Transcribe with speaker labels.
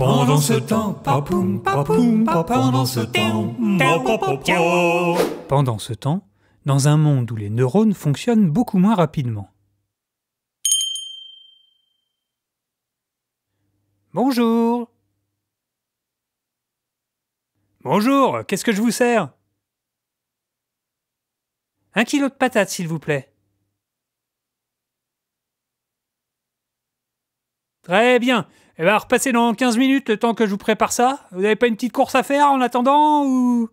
Speaker 1: Pendant ce temps, pendant ce temps,
Speaker 2: pendant ce temps, dans un monde où les neurones fonctionnent beaucoup moins rapidement.
Speaker 3: Bonjour. Bonjour, qu'est-ce que je vous sers Un kilo de patates, s'il vous plaît. Très bien, eh bien, repassez dans 15 minutes le temps que je vous prépare ça. Vous n'avez pas une petite course à faire en attendant ou...